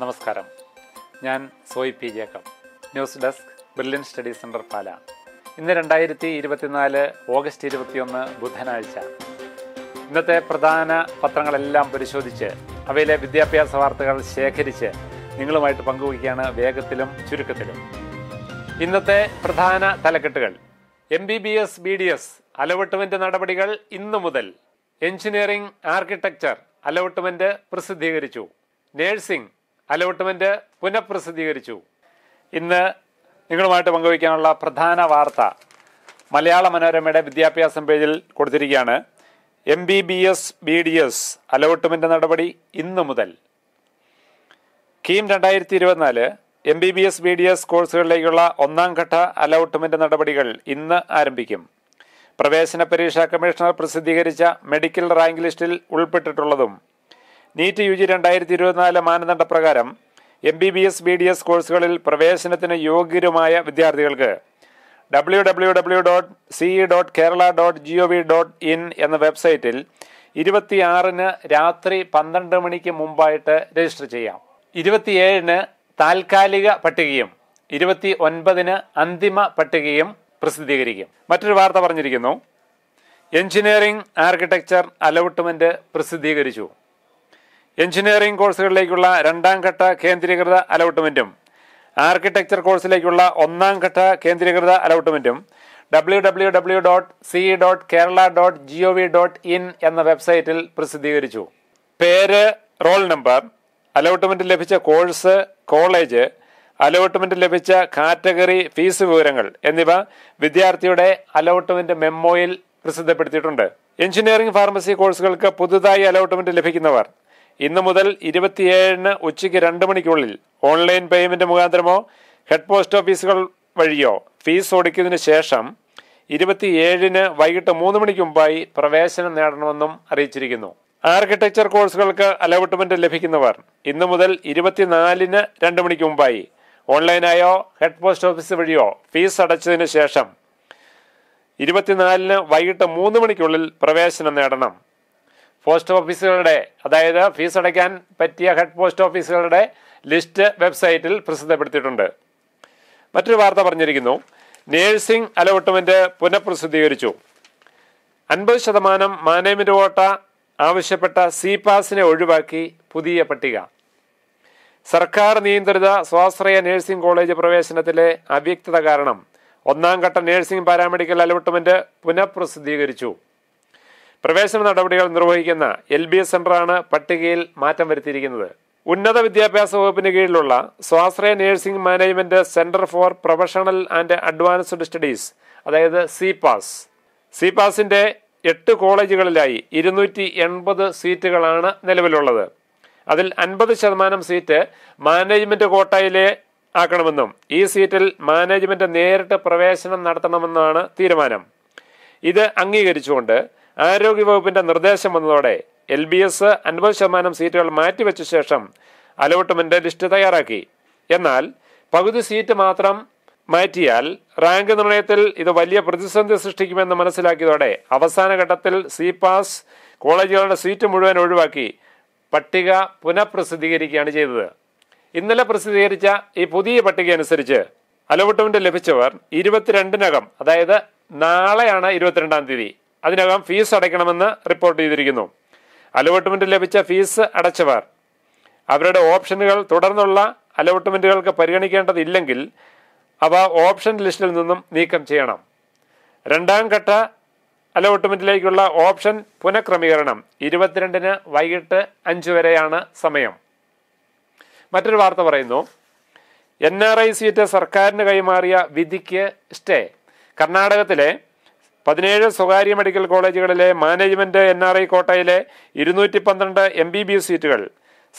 നമസ്കാരം ഞാൻ Soy P Jacob news desk Brilliant Study Centre Pala ഇന്ന് രണ്ടായിരത്തി ഇരുപത്തിനാല് ഓഗസ്റ്റ് ഇരുപത്തിയൊന്ന് ബുധനാഴ്ച ഇന്നത്തെ പ്രധാന പത്രങ്ങളെല്ലാം പരിശോധിച്ച് അവയിലെ വിദ്യാഭ്യാസ വാർത്തകൾ ശേഖരിച്ച് നിങ്ങളുമായിട്ട് പങ്കുവയ്ക്കുകയാണ് വേഗത്തിലും ചുരുക്കത്തിലും ഇന്നത്തെ പ്രധാന തലക്കെട്ടുകൾ M B B S B D S allotment നടപടികൾ ഇന്നു മുതൽ എഞ്ചിനീയറിംഗ് ആർക്കിടെക്ചർ അലോട്ട്മെന്റ് പ്രസിദ്ധീകരിച്ചു നേഴ്സിംഗ് അലോട്ട്മെന്റ് പുനഃപ്രസിദ്ധീകരിച്ചു ഇന്ന് നിങ്ങളുമായിട്ട് പങ്കുവയ്ക്കാനുള്ള പ്രധാന വാർത്ത മലയാള മനോരമയുടെ വിദ്യാഭ്യാസം പേജിൽ കൊടുത്തിരിക്കുകയാണ് M B B S B D S allotment നടപടി ഇന്ന് മുതൽ കീം രണ്ടായിരത്തി ഇരുപത്തിനാല് M B B S B D S കോഴ്സുകളിലേക്കുള്ള ഒന്നാം ഘട്ട അലോട്ട്മെന്റ് നടപടികൾ ഇന്ന് ആരംഭിക്കും പ്രവേശന പരീക്ഷാ കമ്മീഷണർ പ്രസിദ്ധീകരിച്ച മെഡിക്കൽ റാങ്ക് ലിസ്റ്റിൽ ഉൾപ്പെട്ടിട്ടുള്ളതും നീറ്റ് യു ജി രണ്ടായിരത്തി ഇരുപത്തിനാല് മാനദണ്ഡ പ്രകാരം M B B S B D S കോഴ്സുകളിൽ പ്രവേശനത്തിന് യോഗ്യരുമായ വിദ്യാർത്ഥികൾക്ക് W W W dot C dot Kerala dot G O V dot in എന്ന വെബ്സൈറ്റിൽ ഇരുപത്തിയാറിന് രാത്രി പന്ത്രണ്ട് മണിക്ക് മുമ്പായിട്ട് രജിസ്റ്റർ ചെയ്യാം ഇരുപത്തിയേഴിന് താൽക്കാലിക പട്ടികയും ഇരുപത്തി ഒൻപതിന് അന്തിമ പട്ടികയും പ്രസിദ്ധീകരിക്കും മറ്റൊരു വാർത്ത പറഞ്ഞിരിക്കുന്നു എഞ്ചിനീയറിംഗ് ആർക്കിടെക്ചർ അലോട്ട്മെന്റ് പ്രസിദ്ധീകരിച്ചു എഞ്ചിനീയറിംഗ് കോഴ്സുകളിലേക്കുള്ള രണ്ടാം ഘട്ട കേന്ദ്രീകൃത അലോട്ട്മെൻറ്റും ആർക്കിടെക്ചർ കോഴ്സിലേക്കുള്ള ഒന്നാം ഘട്ട കേന്ദ്രീകൃത അലോട്ട്മെൻറ്റും W W W dot C dot Kerala dot G O V dot in എന്ന വെബ്സൈറ്റിൽ പ്രസിദ്ധീകരിച്ചു പേര് റോൾ നമ്പർ അലോട്ട്മെൻറ്റ് ലഭിച്ച കോഴ്സ് കോളേജ് അലോട്ട്മെൻറ്റ് ലഭിച്ച കാറ്റഗറി ഫീസ് വിവരങ്ങൾ എന്നിവ വിദ്യാർത്ഥിയുടെ അലോട്ട്മെൻറ്റ് മെമ്മോയിൽ പ്രസിദ്ധപ്പെടുത്തിയിട്ടുണ്ട് എഞ്ചിനീയറിംഗ് ഫാർമസി കോഴ്സുകൾക്ക് പുതുതായി അലോട്ട്മെൻറ്റ് ലഭിക്കുന്നവർ ഇന്നു മുതൽ ഇരുപത്തിയേഴിന് ഉച്ചയ്ക്ക് രണ്ട് മണിക്കുള്ളിൽ ഓൺലൈൻ പേയ്മെൻറ്റ് മുഖാന്തരമോ ഹെഡ് പോസ്റ്റ് ഓഫീസുകൾ വഴിയോ ഫീസ് ഒടുക്കിയതിനു ശേഷം ഇരുപത്തിയേഴിന് വൈകിട്ട് മൂന്ന് മണിക്ക് മുമ്പായി പ്രവേശനം നേടണമെന്നും അറിയിച്ചിരിക്കുന്നു ആർക്കിടെക്ചർ കോഴ്സുകൾക്ക് അലോട്ട്മെന്റ് ലഭിക്കുന്നവർ ഇന്നു മുതൽ ഇരുപത്തിനാലിന് രണ്ട് മണിക്ക് മുമ്പായി ഓൺലൈനായോ ഹെഡ് പോസ്റ്റ് ഓഫീസ് വഴിയോ ഫീസ് അടച്ചതിന് ശേഷം ഇരുപത്തിനാലിന് വൈകിട്ട് മൂന്ന് മണിക്കുള്ളിൽ പ്രവേശനം നേടണം പോസ്റ്റ് ഓഫീസുകളുടെ അതായത് ഫീസ് അടയ്ക്കാൻ പറ്റിയ ഹെഡ് പോസ്റ്റ് ഓഫീസുകളുടെ ലിസ്റ്റ് വെബ്സൈറ്റിൽ പ്രസിദ്ധപ്പെടുത്തിയിട്ടുണ്ട് മറ്റൊരു വാർത്ത പറഞ്ഞിരിക്കുന്നു നേഴ്സിംഗ് അലോട്ട്മെന്റ് പുനഃപ്രസിദ്ധീകരിച്ചു അൻപത് ശതമാനം മാനേജ്മെന്റ് വോട്ട ആവശ്യപ്പെട്ട സി പാസിനെ ഒഴിവാക്കി പുതിയ പട്ടിക സർക്കാർ നിയന്ത്രിത സ്വാശ്രയ നേഴ്സിംഗ് കോളേജ് പ്രവേശനത്തിലെ അവ്യക്തത കാരണം ഒന്നാം ഘട്ട നേഴ്സിംഗ് പാരാമെഡിക്കൽ അലോട്ട്മെന്റ് പുനഃപ്രസിദ്ധീകരിച്ചു പ്രവേശന നടപടികൾ നിർവഹിക്കുന്ന എൽ ബി എസ് സെന്ററാണ് പട്ടികയിൽ മാറ്റം വരുത്തിയിരിക്കുന്നത് ഉന്നത വിദ്യാഭ്യാസ വകുപ്പിന് കീഴിലുള്ള സ്വാശ്രയ nursing management centre for professional and advanced studies അതായത് സി പാസ് സി പാസിന്റെ എട്ട് കോളേജുകളിലായി ഇരുന്നൂറ്റി എൺപത് സീറ്റുകളാണ് നിലവിലുള്ളത് അതിൽ അൻപത് ശതമാനം സീറ്റ് മാനേജ്മെന്റ് കോട്ടയിലെ ആക്കണമെന്നും ഈ സീറ്റിൽ മാനേജ്മെന്റ് നേരിട്ട് പ്രവേശനം നടത്തണമെന്നാണ് തീരുമാനം ഇത് അംഗീകരിച്ചുകൊണ്ട് ആരോഗ്യവകുപ്പിന്റെ നിർദ്ദേശം വന്നതോടെ എൽ ബി എസ് അൻപത് ശതമാനം സീറ്റുകൾ മാറ്റിവെച്ച ശേഷം അലോട്ട്മെന്റ് ലിസ്റ്റ് തയ്യാറാക്കി എന്നാൽ പകുതി സീറ്റ് മാത്രം മാറ്റിയാൽ റാങ്ക് നിർണയത്തിൽ ഇത് വലിയ പ്രതിസന്ധി സൃഷ്ടിക്കുമെന്ന് മനസ്സിലാക്കിയതോടെ അവസാന ഘട്ടത്തിൽ സി പാസ് കോളേജുകളുടെ സീറ്റ് മുഴുവൻ ഒഴിവാക്കി പട്ടിക പുനഃപ്രസിദ്ധീകരിക്കുകയാണ് ചെയ്തത് ഇന്നലെ പ്രസിദ്ധീകരിച്ച ഈ പുതിയ പട്ടിക അനുസരിച്ച് അലോട്ട്മെന്റ് ലഭിച്ചവർ ഇരുപത്തിരണ്ടിനകം അതായത് നാളെയാണ് ഇരുപത്തിരണ്ടാം തീയതി അതിനകം ഫീസ് അടയ്ക്കണമെന്ന് റിപ്പോർട്ട് ചെയ്തിരിക്കുന്നു അലോട്ട്മെന്റ് ലഭിച്ച ഫീസ് അടച്ചവർ അവരുടെ ഓപ്ഷനുകൾ തുടർന്നുള്ള അലോട്ട്മെന്റുകൾക്ക് പരിഗണിക്കേണ്ടതില്ലെങ്കിൽ അവ ഓപ്ഷൻ ലിസ്റ്റിൽ നിന്നും നീക്കം ചെയ്യണം രണ്ടാം ഘട്ട അലോട്ട്മെന്റിലേക്കുള്ള ഓപ്ഷൻ പുനഃക്രമീകരണം ഇരുപത്തിരണ്ടിന് വൈകിട്ട് അഞ്ചു വരെയാണ് സമയം മറ്റൊരു വാർത്ത പറയുന്നു എൻ ആർ ഐ സീറ്റ് സർക്കാരിന് കൈമാറിയ വിധിക്ക് സ്റ്റേ കർണാടകത്തിലെ പതിനേഴ് സ്വകാര്യ മെഡിക്കൽ കോളേജുകളിലെ മാനേജ്മെന്റ് എൻ ആർ ഐ കോട്ടയിലെ ഇരുന്നൂറ്റി പന്ത്രണ്ട് എം ബി ബി എസ് സീറ്റുകൾ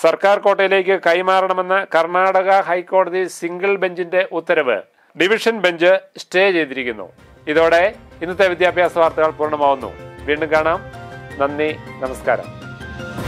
സർക്കാർ കോട്ടയിലേക്ക് കൈമാറണമെന്ന കർണാടക ഹൈക്കോടതി സിംഗിൾ ബെഞ്ചിന്റെ ഉത്തരവ് ഡിവിഷൻ ബെഞ്ച് സ്റ്റേ ചെയ്തിരിക്കുന്നു ഇതോടെ ഇന്നത്തെ വിദ്യാഭ്യാസ വാർത്തകൾ പൂർണ്ണമാവുന്നു വീണ്ടും കാണാം നന്ദി നമസ്കാരം